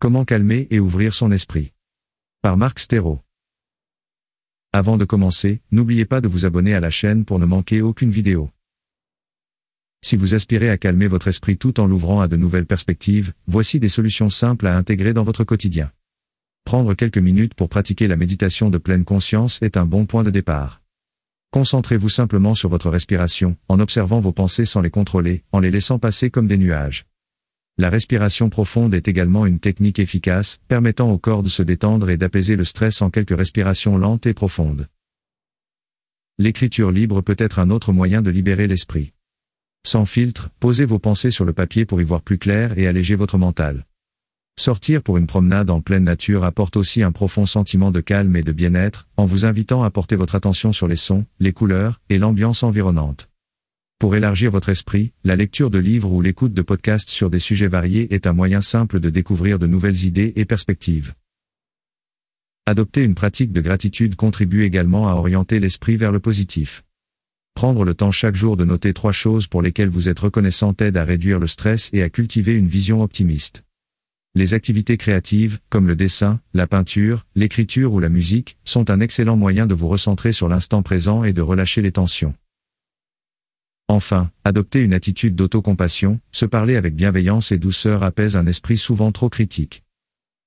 Comment calmer et ouvrir son esprit Par Marc Stero. Avant de commencer, n'oubliez pas de vous abonner à la chaîne pour ne manquer aucune vidéo. Si vous aspirez à calmer votre esprit tout en l'ouvrant à de nouvelles perspectives, voici des solutions simples à intégrer dans votre quotidien. Prendre quelques minutes pour pratiquer la méditation de pleine conscience est un bon point de départ. Concentrez-vous simplement sur votre respiration, en observant vos pensées sans les contrôler, en les laissant passer comme des nuages. La respiration profonde est également une technique efficace, permettant au corps de se détendre et d'apaiser le stress en quelques respirations lentes et profondes. L'écriture libre peut être un autre moyen de libérer l'esprit. Sans filtre, posez vos pensées sur le papier pour y voir plus clair et alléger votre mental. Sortir pour une promenade en pleine nature apporte aussi un profond sentiment de calme et de bien-être, en vous invitant à porter votre attention sur les sons, les couleurs et l'ambiance environnante. Pour élargir votre esprit, la lecture de livres ou l'écoute de podcasts sur des sujets variés est un moyen simple de découvrir de nouvelles idées et perspectives. Adopter une pratique de gratitude contribue également à orienter l'esprit vers le positif. Prendre le temps chaque jour de noter trois choses pour lesquelles vous êtes reconnaissant aide à réduire le stress et à cultiver une vision optimiste. Les activités créatives, comme le dessin, la peinture, l'écriture ou la musique, sont un excellent moyen de vous recentrer sur l'instant présent et de relâcher les tensions. Enfin, adopter une attitude d'autocompassion, se parler avec bienveillance et douceur apaise un esprit souvent trop critique.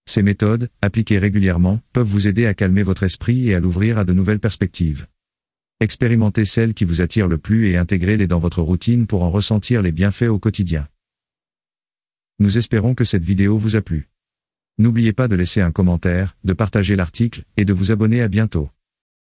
Ces méthodes, appliquées régulièrement, peuvent vous aider à calmer votre esprit et à l'ouvrir à de nouvelles perspectives. Expérimentez celles qui vous attirent le plus et intégrez-les dans votre routine pour en ressentir les bienfaits au quotidien. Nous espérons que cette vidéo vous a plu. N'oubliez pas de laisser un commentaire, de partager l'article, et de vous abonner à bientôt.